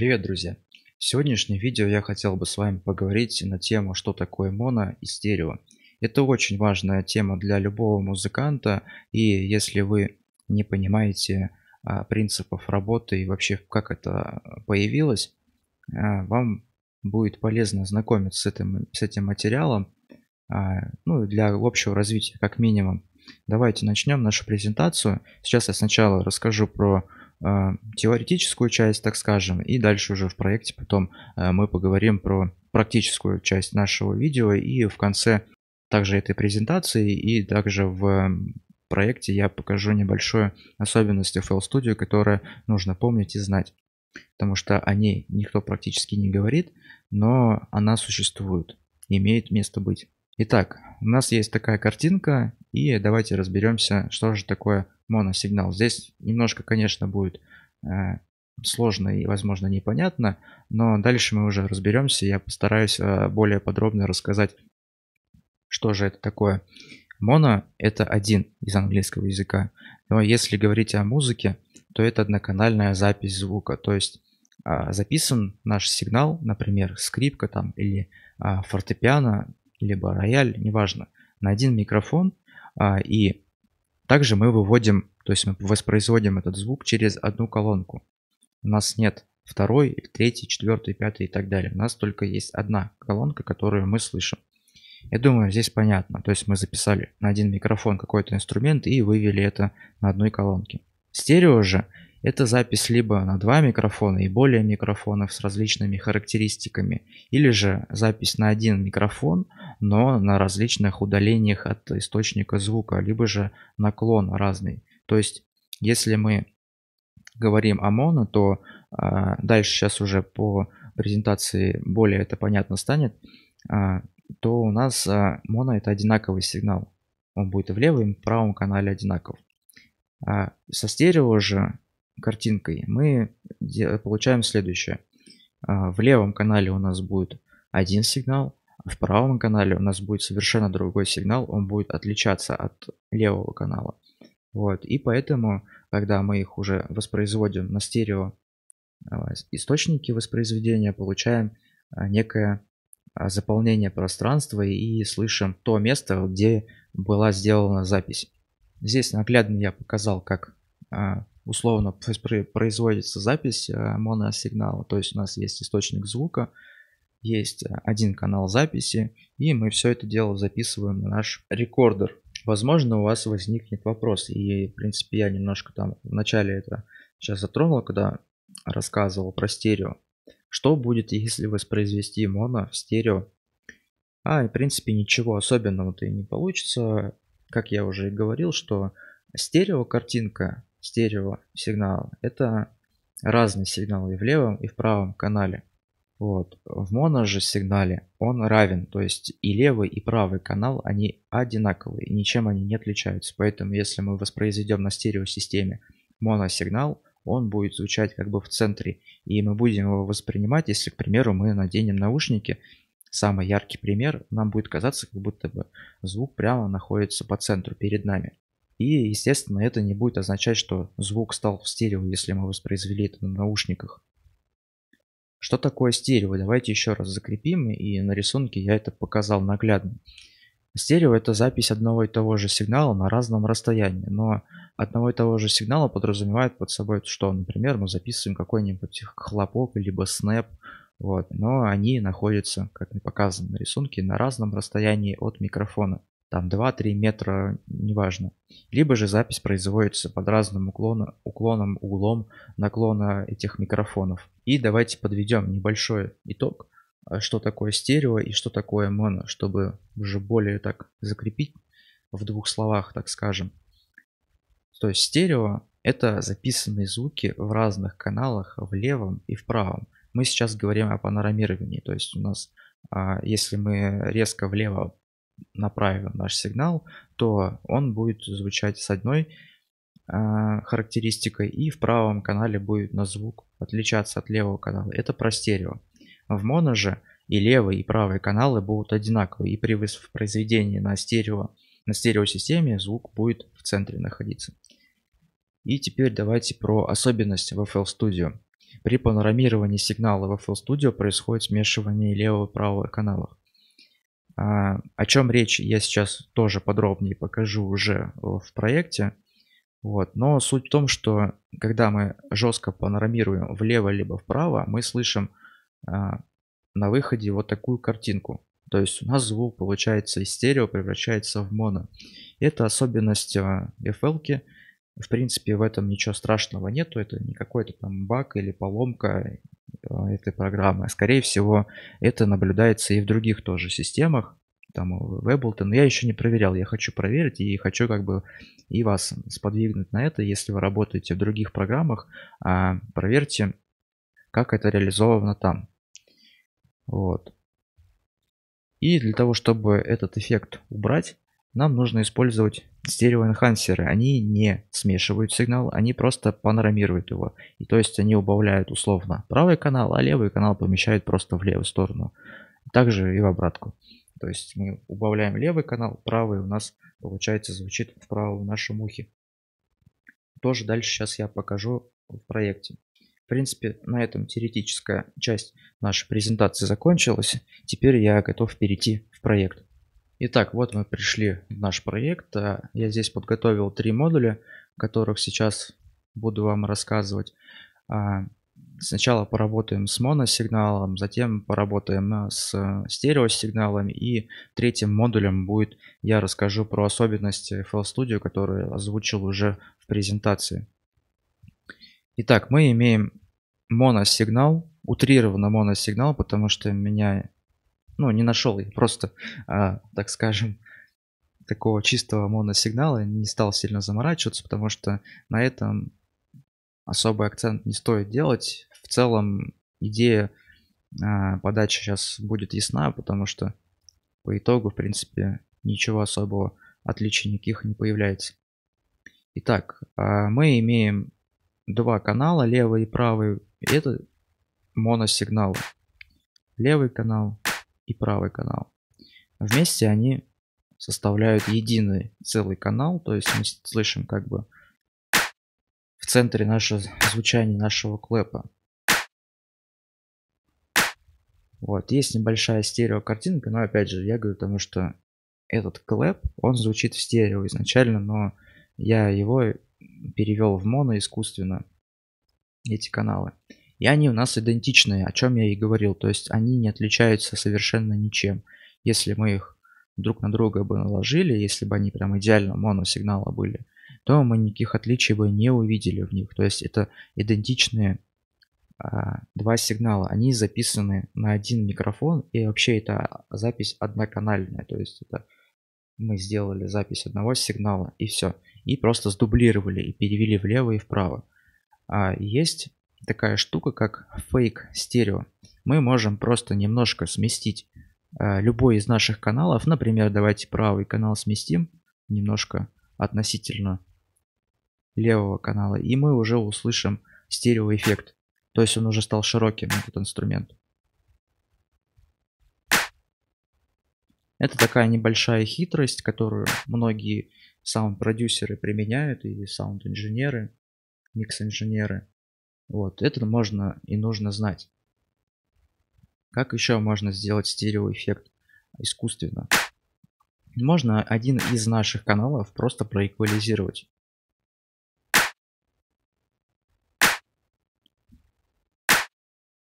Привет, друзья! В сегодняшнем видео я хотел бы с вами поговорить на тему, что такое моно и стерео. Это очень важная тема для любого музыканта, и если вы не понимаете а, принципов работы и вообще как это появилось, а, вам будет полезно ознакомиться с этим, с этим материалом, а, ну, для общего развития как минимум. Давайте начнем нашу презентацию. Сейчас я сначала расскажу про а, теоретическую часть, так скажем, и дальше уже в проекте потом а, мы поговорим про практическую часть нашего видео и в конце также этой презентации и также в проекте я покажу небольшую особенность FL Studio, которую нужно помнить и знать, потому что о ней никто практически не говорит, но она существует, имеет место быть. Итак, у нас есть такая картинка, и давайте разберемся, что же такое моносигнал. Здесь немножко, конечно, будет э, сложно и, возможно, непонятно, но дальше мы уже разберемся, я постараюсь э, более подробно рассказать, что же это такое. Моно – это один из английского языка, но если говорить о музыке, то это одноканальная запись звука, то есть а, записан наш сигнал, например, скрипка там или а, фортепиано либо рояль, неважно, на один микрофон. А, и также мы выводим, то есть мы воспроизводим этот звук через одну колонку. У нас нет второй, третий, четвертый, пятый и так далее. У нас только есть одна колонка, которую мы слышим. Я думаю, здесь понятно. То есть мы записали на один микрофон какой-то инструмент и вывели это на одной колонке. Стерео же – это запись либо на два микрофона и более микрофонов с различными характеристиками, или же запись на один микрофон, но на различных удалениях от источника звука, либо же наклон разный. То есть, если мы говорим о моно, то э, дальше сейчас уже по презентации более это понятно станет, э, то у нас э, моно это одинаковый сигнал. Он будет в левом, и правом канале одинаков. А со стерео же картинкой мы получаем следующее. В левом канале у нас будет один сигнал, в правом канале у нас будет совершенно другой сигнал, он будет отличаться от левого канала. Вот, и поэтому, когда мы их уже воспроизводим на стерео э, источники воспроизведения, получаем э, некое э, заполнение пространства и слышим то место, где была сделана запись. Здесь наглядно я показал, как условно производится запись моносигнала, то есть у нас есть источник звука, есть э, один канал записи, и мы все это дело записываем на наш рекордер. Возможно, у вас возникнет вопрос, и, в принципе, я немножко там в начале это сейчас затронул, когда рассказывал про стерео. Что будет, если воспроизвести моно в стерео? А, в принципе, ничего особенного-то и не получится. Как я уже и говорил, что стерео картинка, стерео сигнал, это разный сигнал и в левом, и в правом канале. Вот. В моно же сигнале он равен, то есть и левый, и правый канал, они одинаковые, ничем они не отличаются. Поэтому если мы воспроизведем на стереосистеме моносигнал, он будет звучать как бы в центре, и мы будем его воспринимать, если, к примеру, мы наденем наушники, самый яркий пример, нам будет казаться, как будто бы звук прямо находится по центру перед нами. И, естественно, это не будет означать, что звук стал в стерео, если мы воспроизвели это на наушниках. Что такое стерео? Давайте еще раз закрепим, и на рисунке я это показал наглядно. Стерео – это запись одного и того же сигнала на разном расстоянии, но одного и того же сигнала подразумевает под собой, что, например, мы записываем какой-нибудь хлопок, либо снэп, вот, но они находятся, как показано на рисунке, на разном расстоянии от микрофона там 2-3 метра, неважно. Либо же запись производится под разным уклоном, уклоном, углом наклона этих микрофонов. И давайте подведем небольшой итог, а, что такое стерео и что такое моно, чтобы уже более так закрепить в двух словах, так скажем. То есть стерео – это записанные звуки в разных каналах, в левом и в правом. Мы сейчас говорим о панорамировании, то есть у нас, а, если мы резко влево направим наш сигнал, то он будет звучать с одной а, характеристикой и в правом канале будет на звук отличаться от левого канала. Это про стерео. В моно же и левый, и правый каналы будут одинаковы и при воспроизведении на стерео на стереосистеме звук будет в центре находиться. И теперь давайте про особенность в FL Studio. При панорамировании сигнала в FL Studio происходит смешивание левого и правого каналов. А, о чем речь я сейчас тоже подробнее покажу уже в проекте. Вот. Но суть в том, что когда мы жестко панорамируем влево либо вправо, мы слышим а, на выходе вот такую картинку. То есть у нас звук получается из стерео превращается в моно. Это особенность а, FL, ки в принципе, в этом ничего страшного нету, это не какой-то там баг или поломка э, этой программы. Скорее всего, это наблюдается и в других тоже системах, там в Ableton. Я еще не проверял, я хочу проверить и хочу как бы и вас сподвигнуть на это. Если вы работаете в других программах, а, проверьте, как это реализовано там. Вот. И для того, чтобы этот эффект убрать, нам нужно использовать стереоэнхансеры. Они не смешивают сигнал, они просто панорамируют его. И то есть они убавляют условно правый канал, а левый канал помещают просто в левую сторону. Также и в обратку. То есть мы убавляем левый канал, правый у нас получается звучит в правом нашем ухе. Тоже дальше сейчас я покажу в проекте. В принципе, на этом теоретическая часть нашей презентации закончилась. Теперь я готов перейти в проект. Итак, вот мы пришли в наш проект. Э, я здесь подготовил три модуля, которых сейчас буду вам рассказывать. Э, сначала поработаем с моносигналом, затем поработаем э, с стереосигналами и третьим модулем будет я расскажу про особенности FL Studio, которые озвучил уже в презентации. Итак, мы имеем моносигнал, утрированно моносигнал, потому что меня ну, не нашел я просто, а, так скажем, такого чистого моносигнала, не стал сильно заморачиваться, потому что на этом особый акцент не стоит делать. В целом идея а, подачи сейчас будет ясна, потому что по итогу, в принципе, ничего особого отличий никаких не появляется. Итак, а, мы имеем два канала, левый и правый. И это моносигнал. Левый канал и правый канал. Вместе они составляют единый целый канал, то есть мы слышим как бы в центре наше звучание нашего клэпа. Вот, есть небольшая стерео картинка, но опять же, я говорю, потому что этот клэп, он звучит в стерео изначально, но я его перевел в моно искусственно, эти каналы. И они у нас идентичные, о чем я и говорил. То есть они не отличаются совершенно ничем. Если мы их друг на друга бы наложили, если бы они прям идеально моносигнала были, то мы никаких отличий бы не увидели в них. То есть это идентичные а, два сигнала. Они записаны на один микрофон, и вообще это запись одноканальная. То есть это мы сделали запись одного сигнала, и все. И просто сдублировали и перевели влево и вправо. А есть такая штука, как fake стерео. Мы можем просто немножко сместить э, любой из наших каналов. Например, давайте правый канал сместим немножко относительно левого канала. И мы уже услышим стереоэффект. То есть он уже стал широким, этот инструмент. Это такая небольшая хитрость, которую многие саунд-продюсеры применяют, и саунд-инженеры, микс-инженеры. Вот, это можно и нужно знать. Как еще можно сделать стереоэффект искусственно? Можно один из наших каналов просто проэквализировать.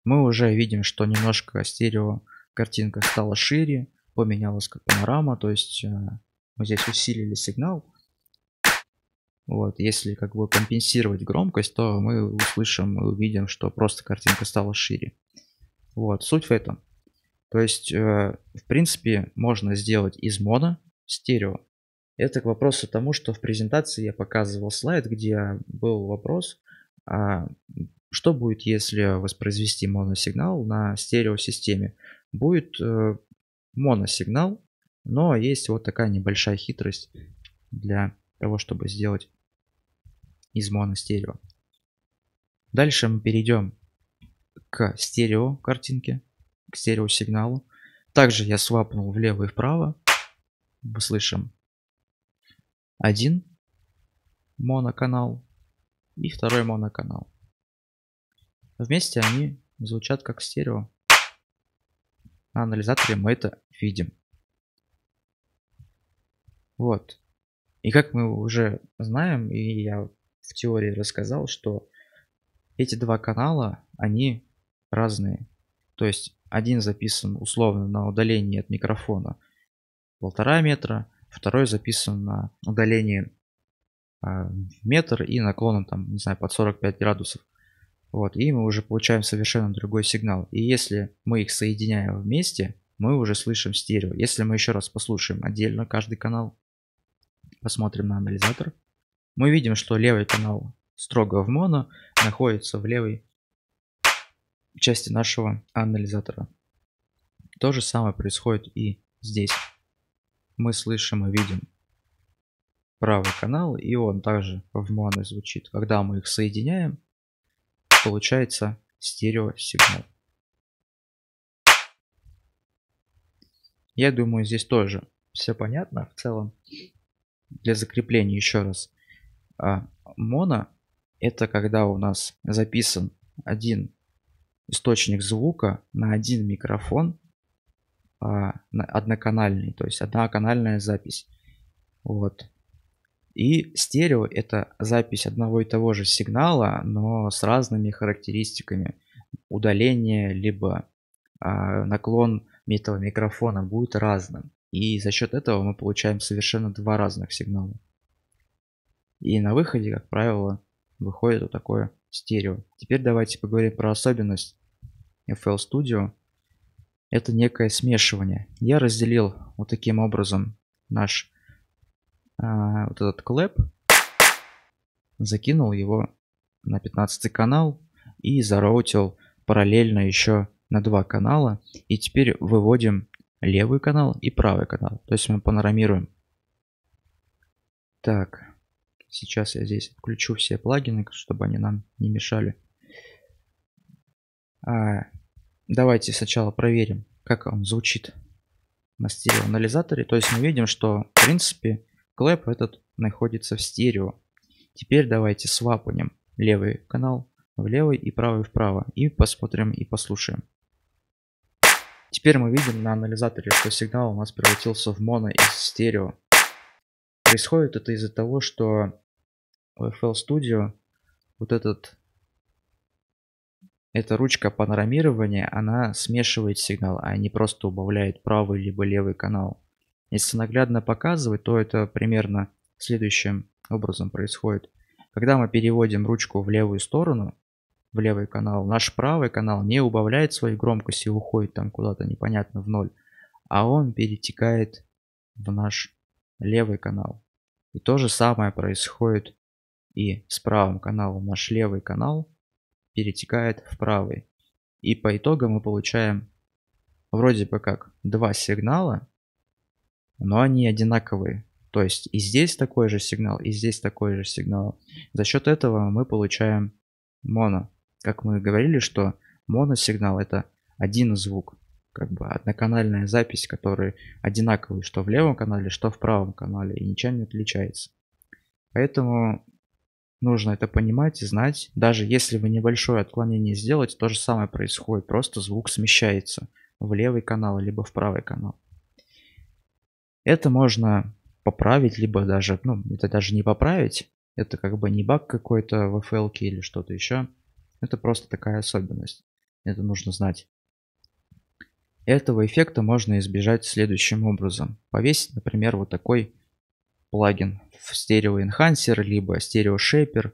Мы уже видим, что немножко стерео картинка стала шире, поменялась как панорама, то есть э, мы здесь усилили сигнал, вот, если как бы компенсировать громкость, то мы услышим и увидим, что просто картинка стала шире. Вот, суть в этом. То есть, э, в принципе, можно сделать из мона стерео. Это к вопросу тому, что в презентации я показывал слайд, где был вопрос, а что будет, если воспроизвести моносигнал на стереосистеме. Будет э, моносигнал, но есть вот такая небольшая хитрость для того, чтобы сделать из моностерео. Дальше мы перейдем к стерео картинке, к стереосигналу. Также я свапнул влево и вправо. Мы слышим один моноканал и второй моноканал. Вместе они звучат как стерео. На анализаторе мы это видим. Вот. И как мы уже знаем, и я в теории рассказал, что эти два канала, они разные. То есть один записан условно на удалении от микрофона полтора метра, второй записан на удалении в а, метр и наклоном там, не знаю, под 45 градусов. Вот, и мы уже получаем совершенно другой сигнал. И если мы их соединяем вместе, мы уже слышим стерео. Если мы еще раз послушаем отдельно каждый канал, посмотрим на анализатор – мы видим, что левый канал строго в моно находится в левой части нашего анализатора. То же самое происходит и здесь. Мы слышим и видим правый канал, и он также в моно звучит. Когда мы их соединяем, получается стереосигнал. Я думаю, здесь тоже все понятно в целом. Для закрепления еще раз. А моно – это когда у нас записан один источник звука на один микрофон, а, одноканальный, то есть одноканальная запись. Вот. И стерео – это запись одного и того же сигнала, но с разными характеристиками. Удаление, либо а, наклон этого микрофона будет разным. И за счет этого мы получаем совершенно два разных сигнала. И на выходе, как правило, выходит вот такое стерео. Теперь давайте поговорим про особенность FL Studio. Это некое смешивание. Я разделил вот таким образом наш а, вот этот клэп, закинул его на 15 канал и зароутил параллельно еще на два канала. И теперь выводим левый канал и правый канал. То есть мы панорамируем. Так, Сейчас я здесь включу все плагины, чтобы они нам не мешали. А, давайте сначала проверим, как он звучит на стереоанализаторе. То есть мы видим, что в принципе клэп этот находится в стерео. Теперь давайте свапнем левый канал в левый и правый вправо. И посмотрим и послушаем. Теперь мы видим на анализаторе, что сигнал у нас превратился в моно из стерео. Происходит это из-за того, что в FL Studio, вот этот, эта ручка панорамирования, она смешивает сигнал, а не просто убавляет правый либо левый канал. Если наглядно показывать, то это примерно следующим образом происходит. Когда мы переводим ручку в левую сторону, в левый канал, наш правый канал не убавляет свою громкость и уходит там куда-то непонятно в ноль, а он перетекает в наш левый канал. И то же самое происходит и с правым каналом. Наш левый канал перетекает в правый. И по итогу мы получаем вроде бы как два сигнала, но они одинаковые. То есть и здесь такой же сигнал, и здесь такой же сигнал. За счет этого мы получаем моно. Как мы говорили, что моносигнал это один звук как бы одноканальная запись, которая одинаковая, что в левом канале, что в правом канале, и ничем не отличается. Поэтому нужно это понимать и знать. Даже если вы небольшое отклонение сделаете, то же самое происходит, просто звук смещается в левый канал, либо в правый канал. Это можно поправить, либо даже, ну, это даже не поправить, это как бы не баг какой-то в FL или что-то еще. Это просто такая особенность. Это нужно знать. Этого эффекта можно избежать следующим образом. Повесить, например, вот такой плагин в Stereo Enhancer, либо Stereo Shaper.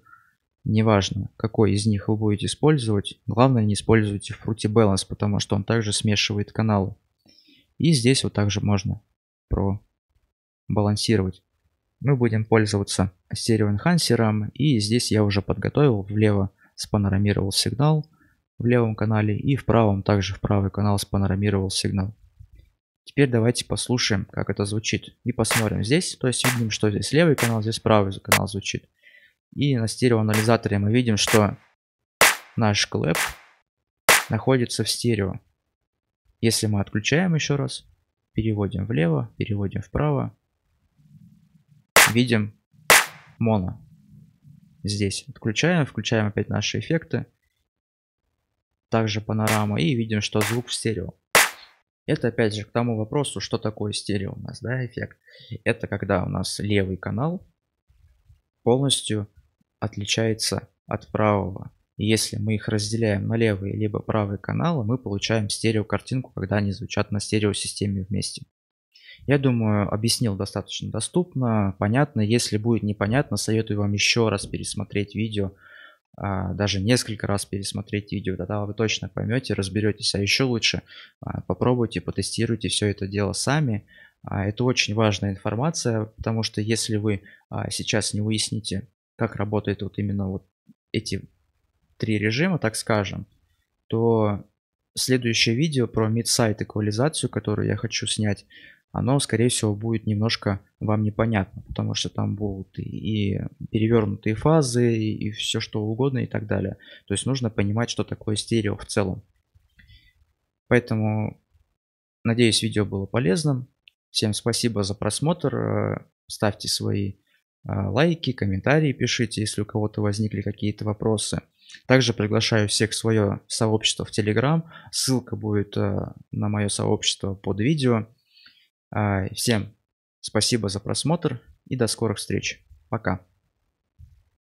Неважно, какой из них вы будете использовать. Главное, не используйте Fruity Balance, потому что он также смешивает каналы. И здесь вот также можно пробалансировать. Мы будем пользоваться стереоэнхансером. И здесь я уже подготовил влево спанорамировал сигнал в левом канале и в правом также в правый канал спанорамировал сигнал. Теперь давайте послушаем, как это звучит. И посмотрим здесь, то есть видим, что здесь левый канал, здесь правый канал звучит. И на стереоанализаторе мы видим, что наш клэп находится в стерео. Если мы отключаем еще раз, переводим влево, переводим вправо, видим моно. Здесь отключаем, включаем опять наши эффекты также панорама и видим, что звук в стерео. Это опять же к тому вопросу, что такое стерео у нас, да, эффект. Это когда у нас левый канал полностью отличается от правого. И если мы их разделяем на левый либо правый каналы, мы получаем стерео картинку, когда они звучат на стерео системе вместе. Я думаю, объяснил достаточно доступно, понятно. Если будет непонятно, советую вам еще раз пересмотреть видео а, даже несколько раз пересмотреть видео, тогда вы точно поймете, разберетесь, а еще лучше а, попробуйте, потестируйте все это дело сами. А, это очень важная информация, потому что если вы сейчас не уясните, как работают вот именно вот эти три режима, так скажем, то следующее видео про mid-сайт эквализацию, которую я хочу снять, оно, скорее всего, будет немножко вам непонятно, потому что там будут и, и перевернутые фазы, и, и все что угодно и так далее. То есть нужно понимать, что такое стерео в целом. Поэтому, надеюсь, видео было полезным. Всем спасибо за просмотр. Э, ставьте свои а, лайки, комментарии пишите, если у кого-то возникли какие-то вопросы. Также приглашаю всех в свое сообщество в Телеграм. Ссылка будет э, на мое сообщество под видео. А, всем спасибо за просмотр и до скорых встреч. Пока.